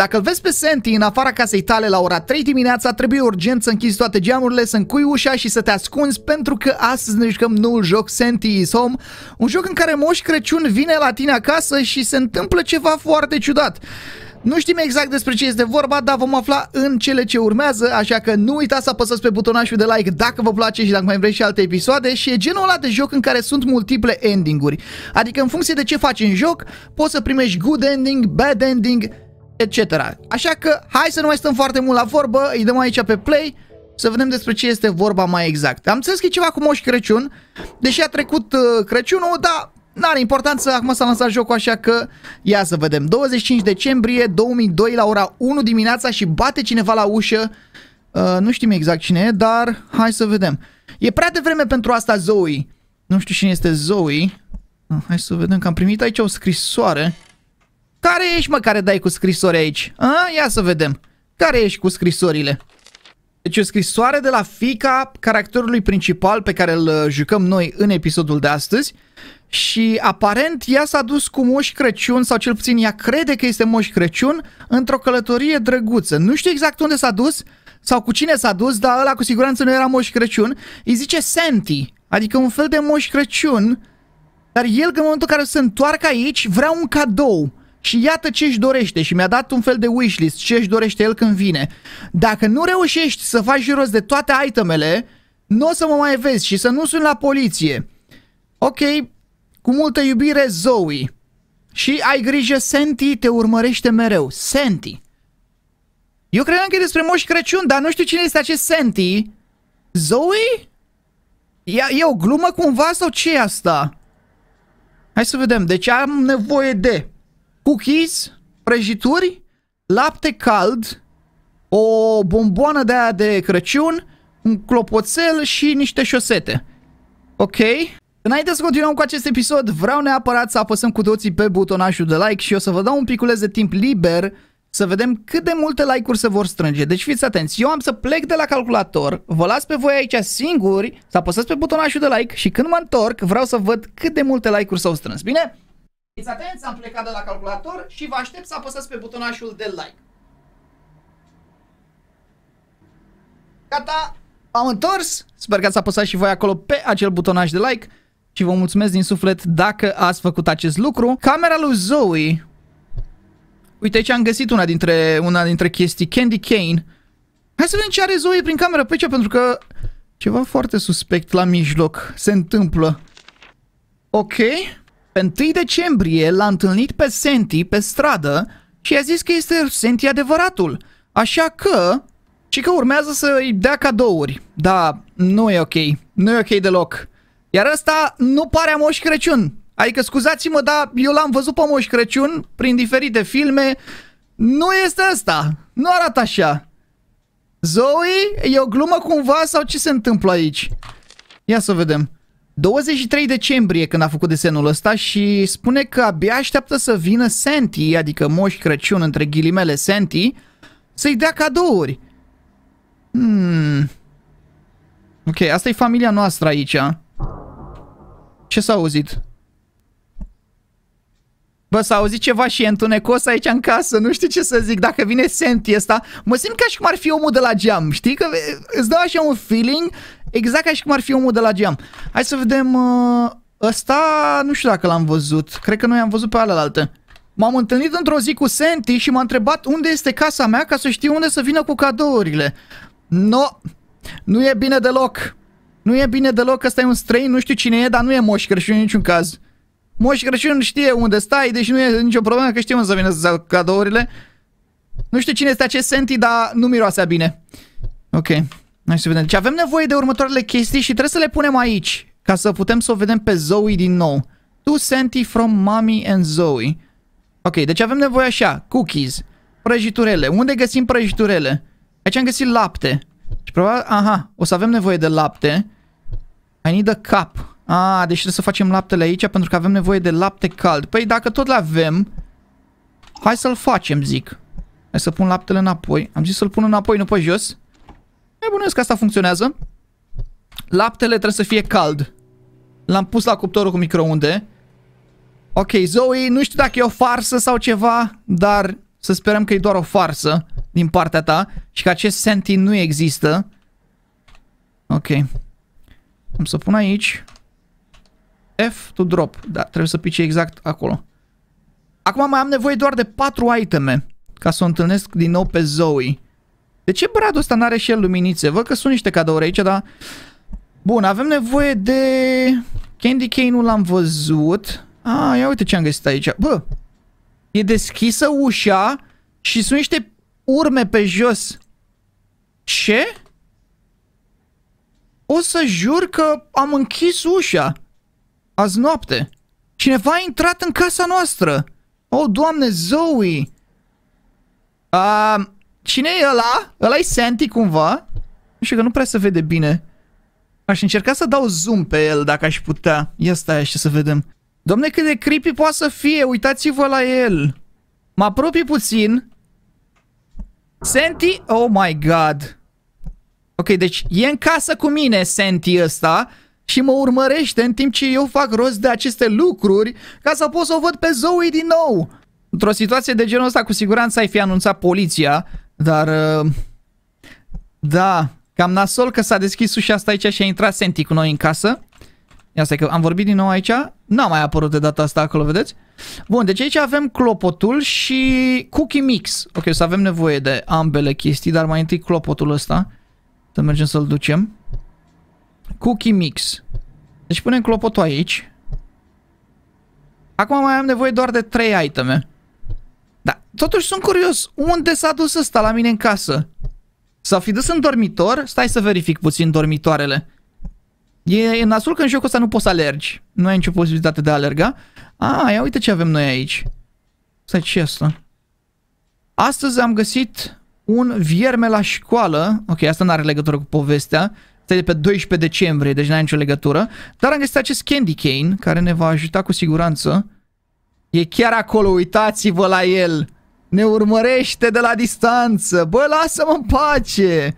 Dacă îl vezi pe Senti în afara casei tale la ora 3 dimineața, trebuie urgent să închizi toate geamurile, să încui ușa și să te ascunzi pentru că astăzi ne jucăm noul joc Senti is Home, un joc în care Moș Crăciun vine la tine acasă și se întâmplă ceva foarte ciudat. Nu știm exact despre ce este vorba, dar vom afla în cele ce urmează, așa că nu uitați să apăsați pe butonașul de like dacă vă place și dacă mai vreți și alte episoade și e genul ăla de joc în care sunt multiple endinguri. Adică în funcție de ce faci în joc, poți să primești good ending, bad ending, etc. Așa că hai să nu mai stăm foarte mult la vorbă, îi dăm aici pe play să vedem despre ce este vorba mai exact. Am înțeles că e ceva cu Moș Crăciun, deși a trecut uh, Crăciunul, dar n-are importanță, acum s-a lansat jocul, așa că ia să vedem. 25 decembrie 2002 la ora 1 dimineața și bate cineva la ușă, uh, nu știm exact cine e, dar hai să vedem. E prea devreme pentru asta Zoe, nu știu cine este Zoe, uh, hai să vedem că am primit aici o scrisoare. Care ești mă care dai cu scrisori aici? A, ia să vedem. Care ești cu scrisorile? Deci o scrisoare de la fica caracterului principal pe care îl uh, jucăm noi în episodul de astăzi și aparent ea s-a dus cu Moș Crăciun sau cel puțin ea crede că este Moș Crăciun într-o călătorie drăguță. Nu știu exact unde s-a dus sau cu cine s-a dus, dar ăla cu siguranță nu era Moș Crăciun. Îi zice Santi, adică un fel de Moș Crăciun, dar el în momentul în care se întoarcă aici vrea un cadou și iată ce își dorește și mi-a dat un fel de wishlist, ce își dorește el când vine. Dacă nu reușești să faci rost de toate itemele, nu o să mă mai vezi și să nu sun la poliție. Ok, cu multă iubire Zoe. Și ai grijă, Senti te urmărește mereu. Senti. Eu credeam că e despre Moș Crăciun, dar nu știu cine este acest Senti. Zoe? E, e o glumă cumva sau ce e asta? Hai să vedem. Deci am nevoie de cookies, prăjituri, lapte cald, o bomboană de aia de Crăciun, un clopoțel și niște șosete. Ok? Înainte să continuăm cu acest episod, vreau neapărat să apăsăm cu toții pe butonajul de like și o să vă dau un piculeț de timp liber să vedem cât de multe like-uri se vor strânge. Deci fiți atenți, eu am să plec de la calculator, vă las pe voi aici singuri, să apăsați pe butonajul de like și când mă întorc vreau să văd cât de multe like-uri s-au strâns, bine? Fiți atenți, am plecat de la calculator și vă aștept să apăsați pe butonașul de like. Gata, am întors. Sper că ați apăsat și voi acolo pe acel butonaș de like și vă mulțumesc din suflet dacă ați făcut acest lucru. Camera lui Zoe. Uite aici am găsit una dintre, una dintre chestii, Candy Cane. Hai să vedem ce are Zoe prin camera pe păi aici, pentru că ceva foarte suspect la mijloc se întâmplă. Ok. Pe 1 decembrie l-a întâlnit pe Senti pe stradă și i-a zis că este Senti adevăratul. Așa că, și că urmează să îi dea cadouri. Da, nu e ok. Nu e ok deloc. Iar ăsta nu pare a Moș Crăciun. Adică scuzați-mă, dar eu l-am văzut pe Moș Crăciun prin diferite filme. Nu este asta. Nu arată așa. Zoe, e o glumă cumva sau ce se întâmplă aici? Ia să vedem. 23 decembrie când a făcut desenul ăsta și spune că abia așteaptă să vină Santi, adică Moș Crăciun între ghilimele Santi, să-i dea cadouri. Hmm. Ok, asta e familia noastră aici. Ce s-a auzit? Bă, s-a auzit ceva și e întunecos aici în casă, nu știu ce să zic, dacă vine Santi ăsta, mă simt ca și cum ar fi omul de la geam, știi? Că îți dă așa un feeling Exact ca și cum ar fi omul de la geam. Hai să vedem... Uh, ăsta nu știu dacă l-am văzut. Cred că noi am văzut pe alealaltă. M-am întâlnit într-o zi cu Senti și m-a întrebat unde este casa mea ca să știu unde să vină cu cadourile. No, nu e bine deloc. Nu e bine deloc, ăsta e un străin, nu știu cine e, dar nu e Moș Crăciun în niciun caz. Moș Crăciun știe unde stai, deci nu e nicio problemă că știe unde să vină să cadourile. Nu știu cine este acest Senti, dar nu miroasea bine. Ok. Noi să vedem. Deci avem nevoie de următoarele chestii și trebuie să le punem aici ca să putem să o vedem pe Zoe din nou. Two senti from Mommy and Zoe. Ok, deci avem nevoie așa. Cookies. Prăjiturele. Unde găsim prăjiturele? Aici am găsit lapte. Și probabil... Aha, o să avem nevoie de lapte. I need a cup. A, ah, deci trebuie să facem laptele aici pentru că avem nevoie de lapte cald. Păi dacă tot le avem, hai să-l facem, zic. Hai să pun laptele înapoi. Am zis să-l pun înapoi, nu pe jos. Nebunesc că asta funcționează. Laptele trebuie să fie cald. L-am pus la cuptorul cu microunde. Ok, Zoe, nu știu dacă e o farsă sau ceva, dar să sperăm că e doar o farsă din partea ta și că acest senti nu există. Ok. Am să pun aici. F to drop. Da, trebuie să pice exact acolo. Acum mai am nevoie doar de 4 iteme ca să o întâlnesc din nou pe Zoe. De ce bradul ăsta n-are și el luminițe? Văd că sunt niște cadouri aici, dar... Bun, avem nevoie de... Candy Cane nu l-am văzut. Ah, ia uite ce am găsit aici. Bă, e deschisă ușa și sunt niște urme pe jos. Ce? O să jur că am închis ușa. Azi noapte. Cineva a intrat în casa noastră. O, oh, doamne, Zoe! Uh, Cine e ăla? ăla i Santi cumva? Nu știu că nu prea se vede bine. Aș încerca să dau zoom pe el dacă aș putea. Ia stai și să vedem. Domne, cât de creepy poate să fie, uitați-vă la el. Mă apropii puțin. Santi, oh my god. Ok, deci e în casă cu mine Santi ăsta și mă urmărește în timp ce eu fac rost de aceste lucruri ca să pot să o văd pe Zoe din nou. Într-o situație de genul ăsta, cu siguranță ai fi anunțat poliția dar, uh, da, cam nasol că s-a deschis ușa asta aici și a intrat Senti cu noi în casă. Ia stai că am vorbit din nou aici. N-a mai apărut de data asta acolo, vedeți? Bun, deci aici avem clopotul și cookie mix. Ok, să avem nevoie de ambele chestii, dar mai întâi clopotul ăsta. Să mergem să-l ducem. Cookie mix. Deci punem clopotul aici. Acum mai am nevoie doar de 3 iteme totuși sunt curios, unde s-a dus ăsta la mine în casă? S-a fi dus în dormitor? Stai să verific puțin dormitoarele. E, e nasul că în jocul ăsta nu poți să alergi. Nu ai nicio posibilitate de a alerga. A, ia uite ce avem noi aici. Stai, ce asta? Astăzi am găsit un vierme la școală. Ok, asta nu are legătură cu povestea. Asta e de pe 12 decembrie, deci n-are nicio legătură. Dar am găsit acest candy cane, care ne va ajuta cu siguranță. E chiar acolo, uitați-vă la el. Ne urmărește de la distanță. Bă, lasă-mă în pace.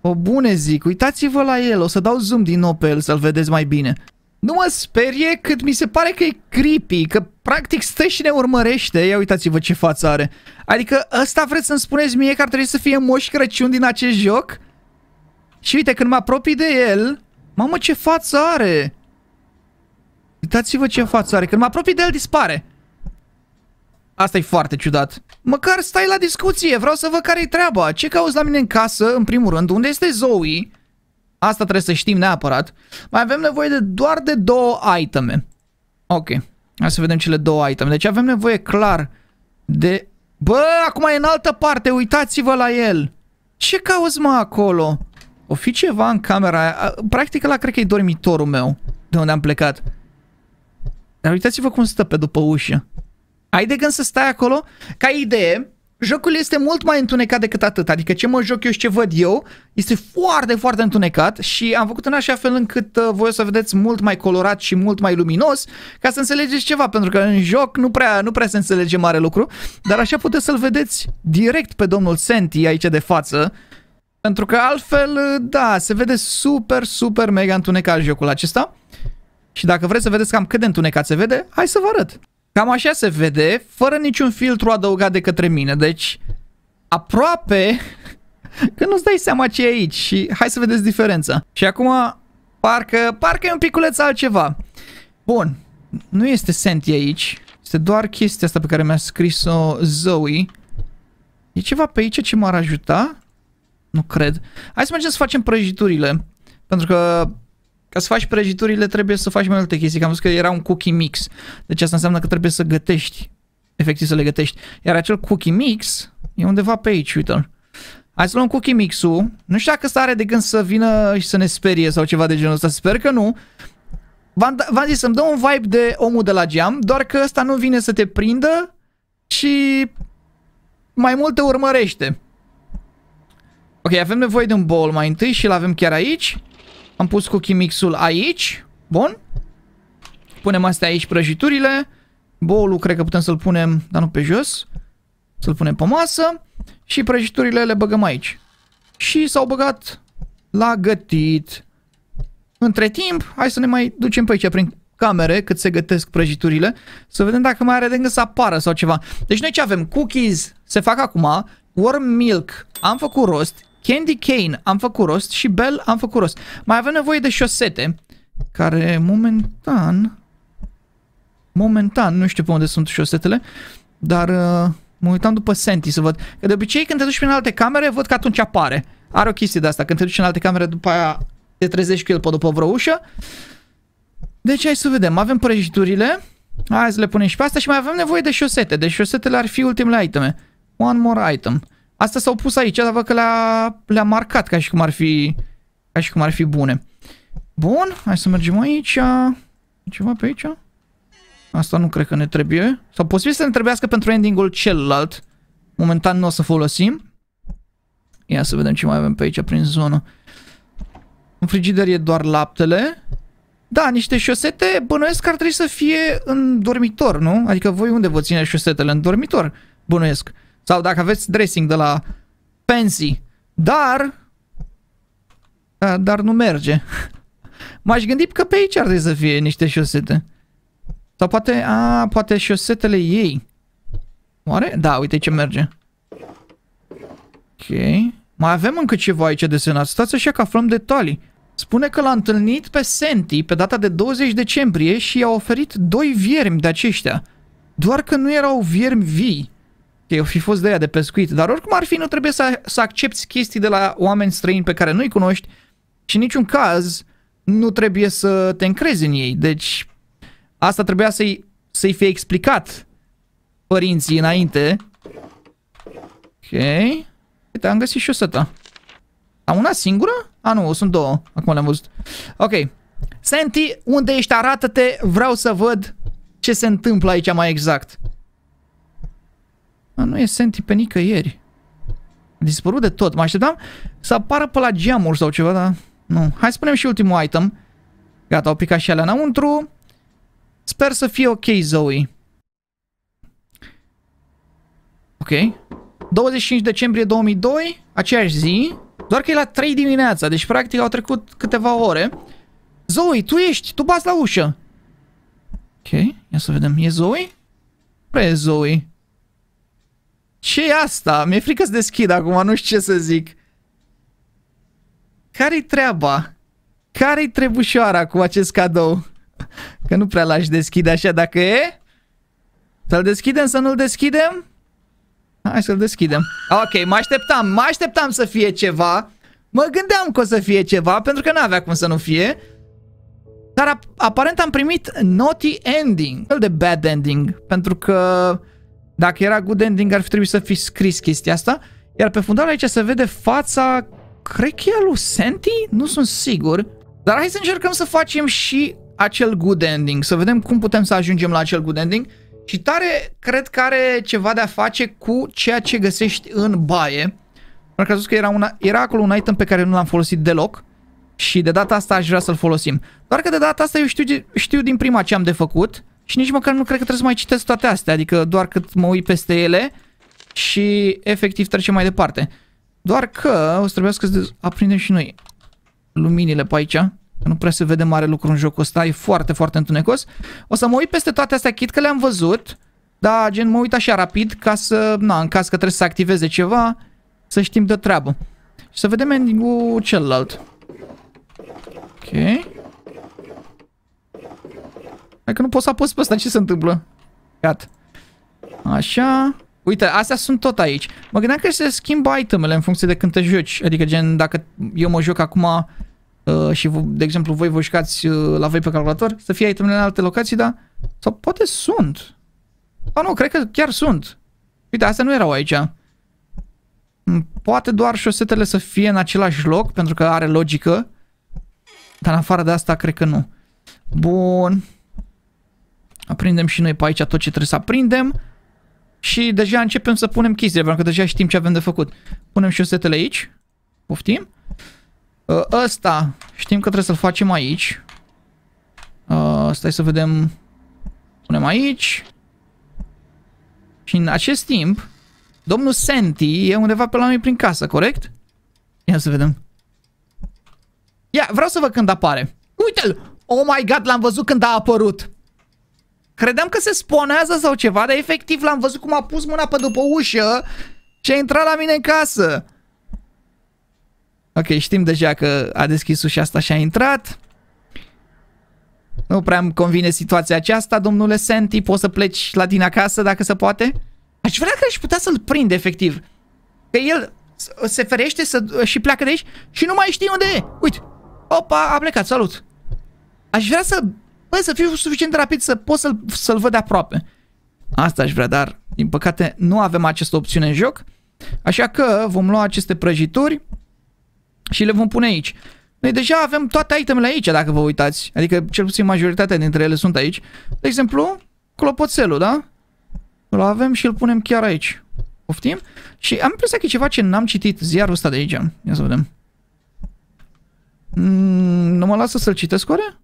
O bune zic, uitați-vă la el, o să dau zoom din nou pe el să-l vedeți mai bine. Nu mă sperie cât mi se pare că e creepy, că practic stă și ne urmărește. Ia uitați-vă ce față are. Adică ăsta vreți să-mi spuneți mie că ar trebui să fie Moș Crăciun din acest joc? Și uite, când mă apropii de el, mamă ce față are. Uitați-vă ce față are, când mă apropii de el dispare. Asta e foarte ciudat. Măcar stai la discuție, vreau să văd care-i treaba. Ce cauți la mine în casă, în primul rând? Unde este Zoe? Asta trebuie să știm neapărat. Mai avem nevoie de doar de două iteme. Ok, hai să vedem cele două iteme. Deci avem nevoie clar de... Bă, acum e în altă parte, uitați-vă la el. Ce cauți, mă, acolo? O fi ceva în camera aia. Practic la cred că e dormitorul meu, de unde am plecat. Dar uitați-vă cum stă pe după ușă. Ai de gând să stai acolo? Ca idee, jocul este mult mai întunecat decât atât. Adică ce mă joc eu și ce văd eu este foarte, foarte întunecat și am făcut în așa fel încât uh, voi o să vedeți mult mai colorat și mult mai luminos ca să înțelegeți ceva, pentru că în joc nu prea, nu prea se înțelege mare lucru, dar așa puteți să-l vedeți direct pe domnul Senti aici de față, pentru că altfel, uh, da, se vede super, super mega întunecat jocul acesta. Și dacă vreți să vedeți cam cât de întunecat se vede, hai să vă arăt. Cam așa se vede, fără niciun filtru adăugat de către mine, deci aproape că nu-ți dai seama ce e aici și hai să vedeți diferența. Și acum parcă, parcă e un piculeț altceva. Bun, nu este Senti aici, este doar chestia asta pe care mi-a scris-o Zoe. E ceva pe aici ce m-ar ajuta? Nu cred. Hai să mergem să facem prăjiturile, pentru că ca să faci prăjiturile trebuie să faci mai multe chestii, că am zis că era un cookie mix. Deci asta înseamnă că trebuie să gătești, efectiv să le gătești. Iar acel cookie mix e undeva pe aici, uite-l. Hai să luăm cookie mix-ul. Nu știu dacă asta are de gând să vină și să ne sperie sau ceva de genul ăsta. Sper că nu. V-am da- zis, să-mi dă un vibe de omul de la geam, doar că ăsta nu vine să te prindă, și mai mult te urmărește. Ok, avem nevoie de un bol mai întâi și-l avem chiar aici. Am pus cookie mixul aici. Bun. Punem astea aici prăjiturile. Boulul cred că putem să-l punem, dar nu pe jos. Să-l punem pe masă. Și prăjiturile le băgăm aici. Și s-au băgat la gătit. Între timp, hai să ne mai ducem pe aici prin camere cât se gătesc prăjiturile, să vedem dacă mai are de gând să apară sau ceva. Deci noi ce avem? Cookies se fac acum, warm milk am făcut rost, Candy Cane am făcut rost și Bell am făcut rost. Mai avem nevoie de șosete care momentan momentan, nu știu pe unde sunt șosetele, dar uh, mă uitam după senti să văd. Că de obicei când te duci prin alte camere, văd că atunci apare. Are o chestie de asta, când te duci în alte camere, după aia te trezești cu el pe după vreo ușă. Deci hai să vedem, avem prăjiturile, hai să le punem și pe asta și mai avem nevoie de șosete. Deci șosetele ar fi ultimele iteme. One more item. Asta s-au pus aici, dar văd că le-a le marcat ca și cum ar fi ca și cum ar fi bune. Bun, hai să mergem aici. Ceva pe aici? Asta nu cred că ne trebuie. Sau posibil să ne trebuiască pentru endingul celălalt. Momentan nu o să folosim. Ia să vedem ce mai avem pe aici prin zonă. În frigider e doar laptele. Da, niște șosete bănuiesc că ar trebui să fie în dormitor, nu? Adică voi unde vă țineți șosetele? În dormitor, bănuiesc. Sau dacă aveți dressing de la Fancy, Dar... Da, dar nu merge. M-aș gândi că pe aici ar trebui să fie niște șosete. Sau poate... A, poate șosetele ei. Oare? Da, uite ce merge. Ok. Mai avem încă ceva aici desenat. Stați așa că aflăm detalii. Spune că l-a întâlnit pe Senti pe data de 20 decembrie și i-a oferit doi viermi de aceștia. Doar că nu erau viermi vii că fi fost de aia de pescuit, dar oricum ar fi, nu trebuie să, să accepti chestii de la oameni străini pe care nu-i cunoști și în niciun caz nu trebuie să te încrezi în ei. Deci asta trebuia să-i, să fie explicat părinții înainte. Ok. Uite, am găsit și o sătă. Am una singură? A, nu, sunt două. Acum le-am văzut. Ok. Senti, unde ești? Arată-te. Vreau să văd ce se întâmplă aici mai exact. Mă, nu e senti pe nicăieri. A dispărut de tot. Mă așteptam să apară pe la geamuri sau ceva, dar nu. Hai să punem și ultimul item. Gata, au picat și alea înăuntru. Sper să fie ok, Zoe. Ok. 25 decembrie 2002, aceeași zi, doar că e la 3 dimineața, deci practic au trecut câteva ore. Zoe, tu ești, tu bați la ușă. Ok, ia să vedem, e Zoe? e Zoe ce e asta? Mi-e frică să deschid acum, nu știu ce să zic. Care-i treaba? Care-i trebușoara cu acest cadou? Că nu prea l-aș deschide așa dacă e. Să-l deschidem, să nu-l deschidem? Hai să-l deschidem. Ok, mă așteptam, mă așteptam să fie ceva. Mă gândeam că o să fie ceva, pentru că n-avea cum să nu fie. Dar ap aparent am primit naughty ending, fel de bad ending, pentru că dacă era good ending, ar fi trebuit să fi scris chestia asta. Iar pe fundal aici se vede fața, cred că e lui Senti? Nu sunt sigur. Dar hai să încercăm să facem și acel good ending, să vedem cum putem să ajungem la acel good ending. Și tare, cred că are ceva de a face cu ceea ce găsești în baie. Am că că era, una, era acolo un item pe care nu l-am folosit deloc. Și de data asta aș vrea să-l folosim. Doar că de data asta eu știu, știu din prima ce am de făcut și nici măcar nu cred că trebuie să mai citesc toate astea, adică doar cât mă uit peste ele și efectiv trecem mai departe. Doar că o să trebuiască să aprindem și noi luminile pe aici, că nu prea se vede mare lucru în jocul ăsta, e foarte, foarte întunecos. O să mă uit peste toate astea, chit că le-am văzut, dar gen mă uit așa rapid ca să, na, în caz că trebuie să activeze ceva, să știm de treabă. Și să vedem ending-ul celălalt. Ok că nu poți să apăs pe ăsta, ce se întâmplă? Gat. Așa. Uite, astea sunt tot aici. Mă gândeam că se schimbă itemele în funcție de când te joci. Adică, gen, dacă eu mă joc acum uh, și, de exemplu, voi vă jucați uh, la voi pe calculator, să fie itemele în alte locații, dar... Sau poate sunt. A, nu, cred că chiar sunt. Uite, astea nu erau aici. Mm, poate doar șosetele să fie în același loc, pentru că are logică. Dar în afară de asta, cred că nu. Bun. Aprindem și noi pe aici tot ce trebuie să aprindem și deja începem să punem chestiile, pentru că deja știm ce avem de făcut. Punem și setele aici, poftim. Uh, ăsta știm că trebuie să-l facem aici. Uh, stai să vedem, punem aici. Și în acest timp, domnul Senti e undeva pe la noi prin casă, corect? Ia să vedem. Ia, vreau să văd când apare. Uite-l! Oh my god, l-am văzut când a apărut. Credeam că se sponează sau ceva, dar efectiv l-am văzut cum a pus mâna pe după ușă și a intrat la mine în casă. Ok, știm deja că a deschis ușa asta și a intrat. Nu prea îmi convine situația aceasta, domnule Senti, poți să pleci la tine acasă dacă se poate? Aș vrea că aș putea să-l prind efectiv. Că el se ferește să, și pleacă de aici și nu mai știi unde e. Uite, opa, a plecat, salut. Aș vrea să Bă, să fiu suficient de rapid să pot să-l, să-l văd de aproape. Asta aș vrea, dar din păcate nu avem această opțiune în joc. Așa că vom lua aceste prăjituri și le vom pune aici. Noi deja avem toate itemele aici, dacă vă uitați. Adică cel puțin majoritatea dintre ele sunt aici. De exemplu, clopoțelul, da? Îl avem și îl punem chiar aici. Poftim? Și am impresia că e ceva ce n-am citit ziarul ăsta de aici. Ia să vedem. Mm, nu mă lasă să-l citesc oare?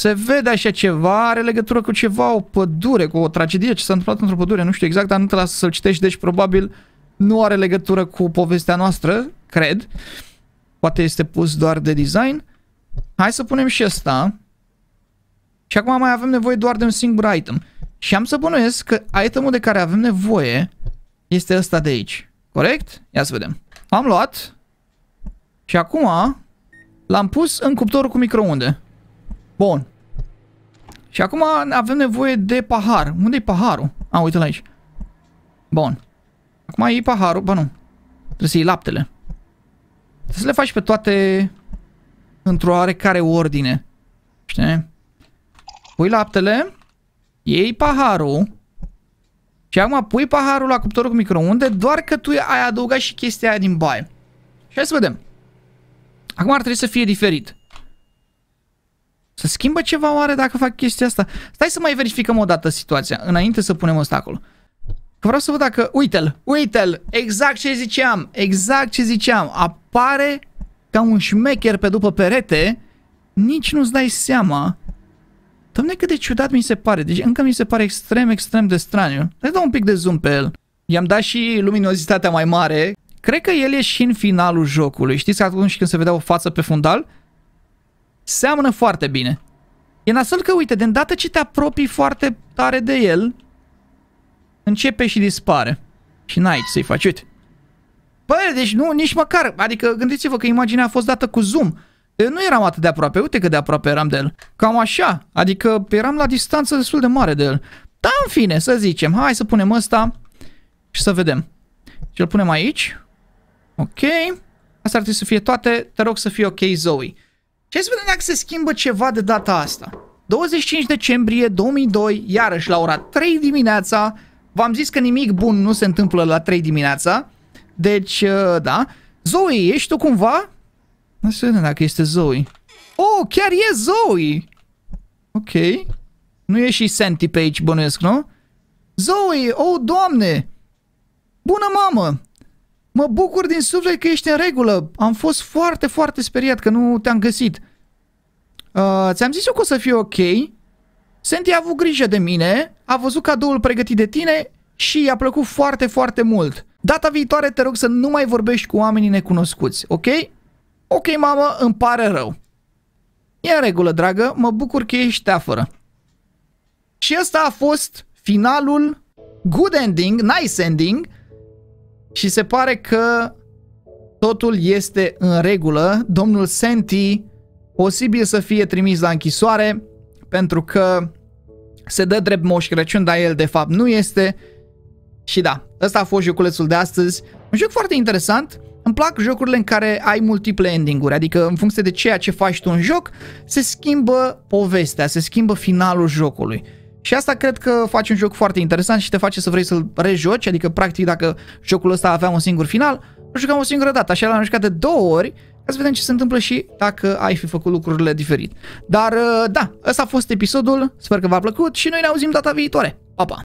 se vede așa ceva, are legătură cu ceva, o pădure, cu o tragedie ce s-a întâmplat într-o pădure, nu știu exact, dar nu te las să-l citești, deci probabil nu are legătură cu povestea noastră, cred. Poate este pus doar de design. Hai să punem și asta. Și acum mai avem nevoie doar de un singur item. Și am să bănuiesc că itemul de care avem nevoie este ăsta de aici. Corect? Ia să vedem. Am luat și acum l-am pus în cuptorul cu microunde. Bun. Și acum avem nevoie de pahar. Unde-i paharul? A, uite-l aici. Bun. Acum iei paharul. Ba nu. Trebuie să iei laptele. Trebuie să le faci pe toate într-o oarecare ordine. Știi? Pui laptele, iei paharul și acum pui paharul la cuptorul cu microunde, doar că tu ai adăugat și chestia aia din baie. Și hai să vedem. Acum ar trebui să fie diferit. Să schimbă ceva oare dacă fac chestia asta? Stai să mai verificăm o dată situația, înainte să punem ăsta acolo. Că vreau să văd dacă, uite-l, uite-l, exact ce ziceam, exact ce ziceam, apare ca un șmecher pe după perete, nici nu-ți dai seama. Doamne, cât de ciudat mi se pare, deci încă mi se pare extrem, extrem de straniu. Le dau un pic de zoom pe el. I-am dat și luminozitatea mai mare. Cred că el e și în finalul jocului. Știți că atunci când se vedea o față pe fundal, Seamănă foarte bine. E nasol că, uite, de îndată ce te apropii foarte tare de el, începe și dispare. Și n-ai ce să-i faci, uite. Băi, deci nu, nici măcar. Adică gândiți-vă că imaginea a fost dată cu zoom. Eu nu eram atât de aproape, uite că de aproape eram de el. Cam așa, adică eram la distanță destul de mare de el. Da, în fine, să zicem, hai să punem ăsta și să vedem. Și deci l punem aici. Ok. Asta ar trebui să fie toate, te rog să fie ok, Zoe. Și să vedem dacă se schimbă ceva de data asta. 25 decembrie 2002, iarăși la ora 3 dimineața. V-am zis că nimic bun nu se întâmplă la 3 dimineața. Deci, uh, da. Zoe, ești tu cumva? Nu se vedem dacă este Zoe. Oh, chiar e Zoe! Ok. Nu e și Santi pe aici, bănuiesc, nu? Zoe, oh, doamne! Bună mamă! Mă bucur din suflet că ești în regulă. Am fost foarte, foarte speriat că nu te-am găsit. Uh, ți-am zis eu că o să fie ok. Senti a avut grijă de mine, a văzut cadoul pregătit de tine și i-a plăcut foarte, foarte mult. Data viitoare te rog să nu mai vorbești cu oamenii necunoscuți, ok? Ok, mamă, îmi pare rău. E în regulă, dragă, mă bucur că ești afară. Și ăsta a fost finalul, good ending, nice ending, și se pare că totul este în regulă. Domnul Senti posibil să fie trimis la închisoare pentru că se dă drept Moș Crăciun, dar el de fapt nu este. Și da, ăsta a fost joculețul de astăzi. Un joc foarte interesant. Îmi plac jocurile în care ai multiple endinguri, adică în funcție de ceea ce faci tu în joc, se schimbă povestea, se schimbă finalul jocului. Și asta cred că face un joc foarte interesant și te face să vrei să-l rejoci, adică practic dacă jocul ăsta avea un singur final, nu jucam o singură dată, așa l-am jucat de două ori, ca să vedem ce se întâmplă și dacă ai fi făcut lucrurile diferit. Dar uh, da, ăsta a fost episodul, sper că v-a plăcut și noi ne auzim data viitoare. Pa, pa!